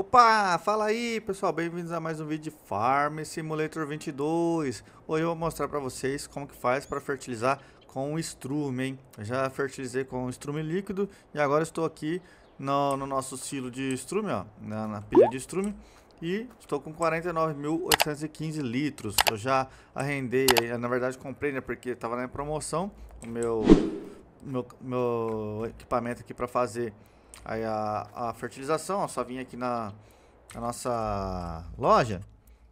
Opa, fala aí pessoal, bem-vindos a mais um vídeo de Farm Simulator 22 Hoje eu vou mostrar para vocês como que faz para fertilizar com estrume, hein? já fertilizei com estrume líquido e agora estou aqui no, no nosso silo de estrume, ó, na, na pilha de estrume E estou com 49.815 litros Eu já arrendei, eh, na verdade comprei, né, porque estava na promoção O meu, meu, meu equipamento aqui para fazer Aí a, a fertilização, ó, só vim aqui na, na, nossa loja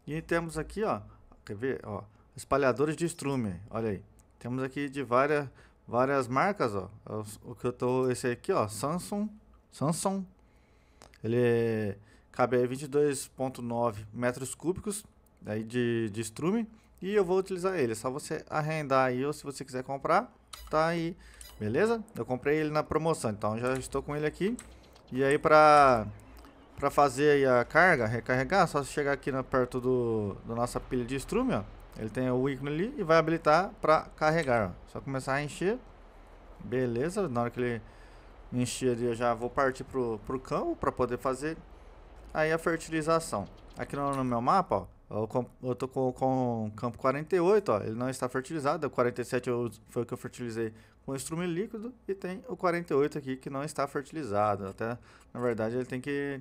e temos aqui, ó, quer ver, ó, espalhadores de estrume, olha aí. Temos aqui de várias, várias marcas, ó. É o que eu tô, esse aqui, ó, Samsung, Samsung. Ele é, cabe 22.9 metros cúbicos aí de, de estrume e eu vou utilizar ele. É só você arrendar aí ou se você quiser comprar, tá aí Beleza? Eu comprei ele na promoção, então já estou com ele aqui. E aí pra, pra fazer a carga, recarregar, é só chegar aqui na, perto do, da nossa pilha de estrume, ó. Ele tem o ícone ali e vai habilitar para carregar, ó. Só começar a encher. Beleza, na hora que ele encher eu já vou partir pro, pro campo para poder fazer aí a fertilização. Aqui no, no meu mapa, ó, eu tô com, com campo 48, ó, ele não está fertilizado. O 47 eu, foi o que eu fertilizei com estrume líquido e tem o 48 aqui que não está fertilizado. Até, na verdade, ele tem que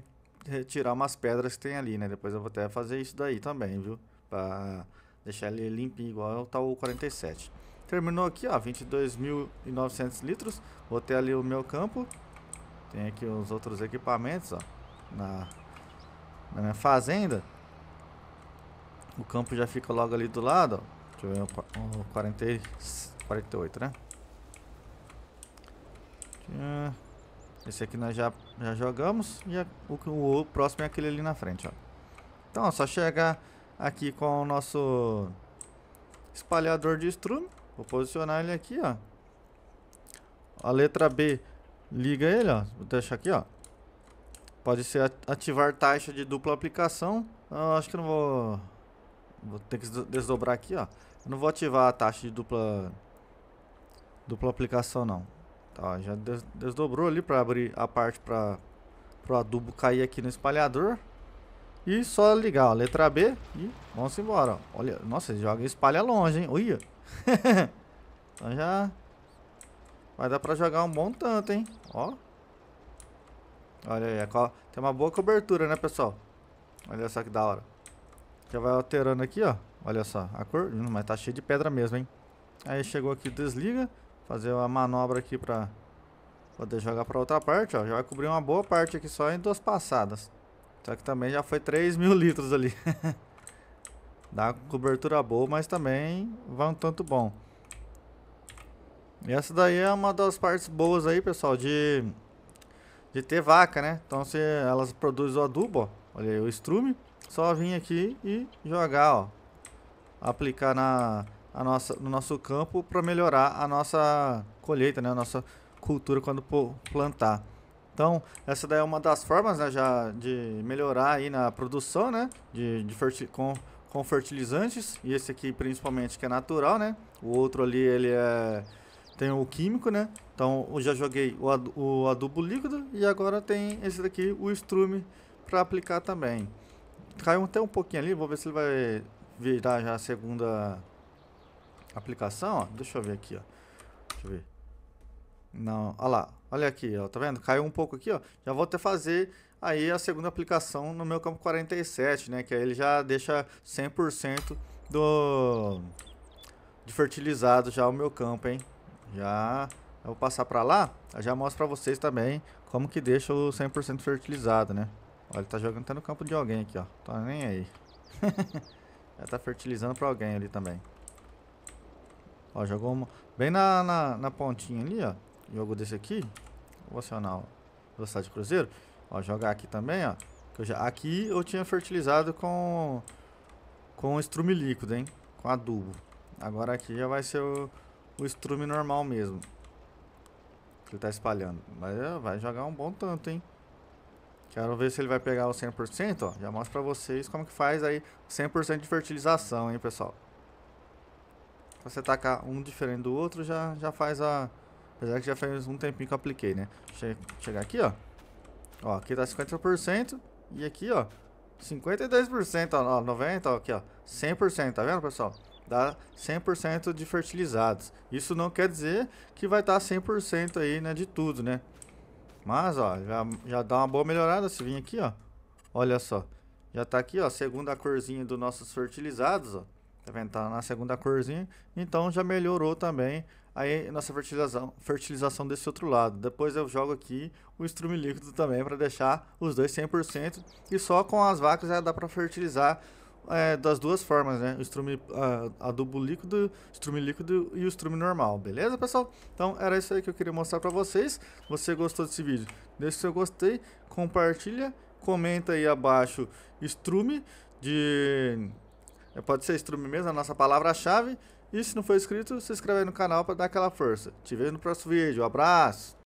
retirar umas pedras que tem ali, né? Depois eu vou até fazer isso daí também, viu? Pra deixar ele limpinho igual tá o 47. Terminou aqui, ó, 22.900 litros. Botei ali o meu campo. Tem aqui os outros equipamentos, ó, na, na minha fazenda. O campo já fica logo ali do lado, ó. Deixa eu ver, um, um 40, 48, né? Esse aqui nós já, já jogamos. E a, o, o, próximo é aquele ali na frente, ó. Então, só chegar aqui com o nosso espalhador de estrume. Vou posicionar ele aqui, ó. A letra B liga ele, ó. Vou deixar aqui, ó. Pode ser ativar taxa de dupla aplicação. Eu ah, acho que não vou Vou ter que desdobrar aqui, ó. Eu não vou ativar a taxa de dupla dupla aplicação não. Tá, já des desdobrou ali para abrir a parte para o adubo cair aqui no espalhador. E só ligar, ó, letra B e vamos embora. Ó. Olha, nossa, joga e espalha longe, hein? Olha. então já vai dar para jogar um bom tanto, hein? Ó. Olha aí, é tem uma boa cobertura, né, pessoal? Olha só que da hora. Já vai alterando aqui, ó. Olha só, a cor, hum, mas tá cheio de pedra mesmo, hein? Aí chegou aqui, desliga, fazer uma manobra aqui pra poder jogar pra outra parte, ó. Já vai cobrir uma boa parte aqui só em duas passadas. Só que também já foi 3 mil litros ali. Dá cobertura boa, mas também vai um tanto bom. E essa daí é uma das partes boas aí, pessoal, de, de ter vaca, né? Então se elas produzem o adubo, ó. Olha aí o estrume. Só vir aqui e jogar, ó. Aplicar na, a nossa, no nosso campo para melhorar a nossa colheita, né? A nossa cultura quando plantar. Então, essa daí é uma das formas né, já de melhorar aí na produção, né? De, de fertil, com, com fertilizantes. E esse aqui principalmente que é natural, né? O outro ali, ele é... Tem o químico, né? Então, eu já joguei o, o adubo líquido e agora tem esse daqui, o estrume, para aplicar também. Caiu até um pouquinho ali, vou ver se ele vai virar já a segunda aplicação, ó. Deixa eu ver aqui, ó. Deixa eu ver. Não, olha lá, olha aqui, ó, tá vendo? Caiu um pouco aqui, ó. Já vou até fazer aí a segunda aplicação no meu campo 47, né? Que aí ele já deixa 100% do de fertilizado já o meu campo, hein? Já eu vou passar para lá, já mostro para vocês também como que deixa o 100% fertilizado, né? Olha, ele tá jogando até no campo de alguém aqui, ó. Tá nem aí. Já tá fertilizando pra alguém ali também. Ó, jogou uma... Bem na, na, na pontinha ali, ó. Jogo desse aqui. Vou acionar o velocidade de cruzeiro. Ó, jogar aqui também, ó. Eu já, aqui eu tinha fertilizado com... Com estrume líquido, hein? Com adubo. Agora aqui já vai ser o, o estrume normal mesmo. Que ele tá espalhando. Mas vai jogar um bom tanto, hein? Quero ver se ele vai pegar o 100%, ó. Já mostro pra vocês como que faz aí 100% de fertilização, hein, pessoal. Você tacar um diferente do outro, já, já faz a... Apesar que já faz um tempinho que eu apliquei, né? Deixa eu chegar aqui, ó. Ó, aqui tá 50% e aqui, ó, 52%, ó, 90, ó, aqui, ó, 100%, tá vendo, pessoal? Dá 100% de fertilizados. Isso não quer dizer que vai estar tá 100% aí, né, de tudo, né? Mas, ó, já, já dá uma boa melhorada se vir aqui, ó. Olha só. Já tá aqui, ó, segunda corzinha dos nossos fertilizados, ó. Tá vendo? Tá na segunda corzinha. Então já melhorou também aí nossa fertilização, fertilização desse outro lado. Depois eu jogo aqui o estrume líquido também para deixar os dois 100% e só com as vacas já dá para fertilizar é, das duas formas, né? O estrume uh, adubo líquido, estrume líquido e o estrume normal, beleza, pessoal? Então era isso aí que eu queria mostrar para vocês. você gostou desse vídeo, deixa o seu gostei, compartilha, comenta aí abaixo estrume de... É, pode ser estrume mesmo, a nossa palavra-chave. E se não for inscrito, se inscreve aí no canal para dar aquela força. Te vejo no próximo vídeo. Um abraço!